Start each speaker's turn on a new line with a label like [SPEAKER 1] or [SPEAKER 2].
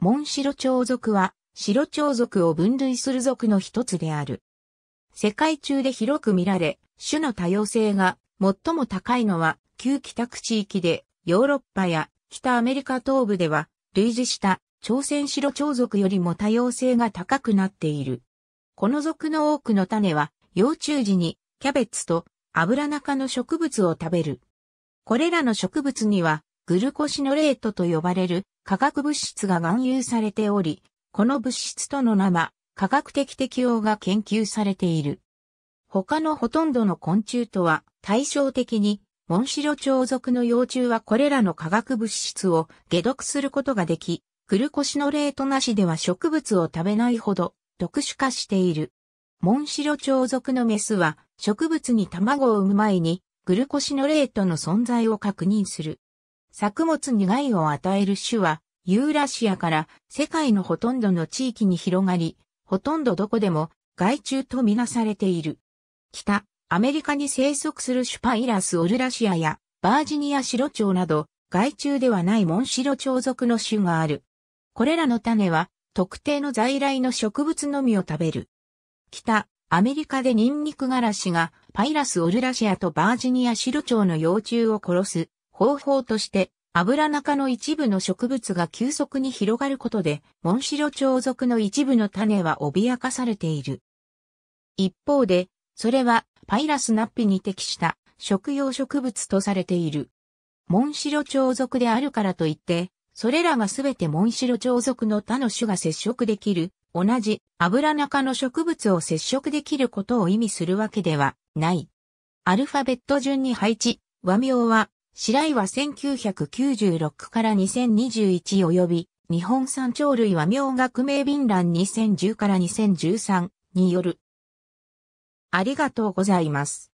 [SPEAKER 1] モンシロチョウ族は、シロチョウ族を分類する族の一つである。世界中で広く見られ、種の多様性が最も高いのは、旧北区地域で、ヨーロッパや北アメリカ東部では、類似した朝鮮シロチョウ族よりも多様性が高くなっている。この族の多くの種は、幼虫時にキャベツと油中の植物を食べる。これらの植物には、グルコシノレートと呼ばれる化学物質が含有されており、この物質との生、科学的適応が研究されている。他のほとんどの昆虫とは対照的に、モンシロチョウ属の幼虫はこれらの化学物質を解毒することができ、グルコシノレートなしでは植物を食べないほど特殊化している。モンシロチョウ属のメスは植物に卵を産む前にグルコシノレートの存在を確認する。作物に害を与える種は、ユーラシアから世界のほとんどの地域に広がり、ほとんどどこでも害虫とみなされている。北、アメリカに生息するシュパイラス・オルラシアやバージニア白鳥など、害虫ではないモンシロチョウ属の種がある。これらの種は、特定の在来の植物のみを食べる。北、アメリカでニンニクガラシが、パイラス・オルラシアとバージニア白鳥の幼虫を殺す方法として、油中の一部の植物が急速に広がることで、モンシロチョウ属の一部の種は脅かされている。一方で、それはパイラスナッピに適した食用植物とされている。モンシロチョウ属であるからといって、それらがすべてモンシロチョウ属の他の種が接触できる、同じ油中の植物を接触できることを意味するわけではない。アルファベット順に配置、和名は白井は1996から2021及び、日本産鳥類は明学名便欄2010から2013による。ありがとうございます。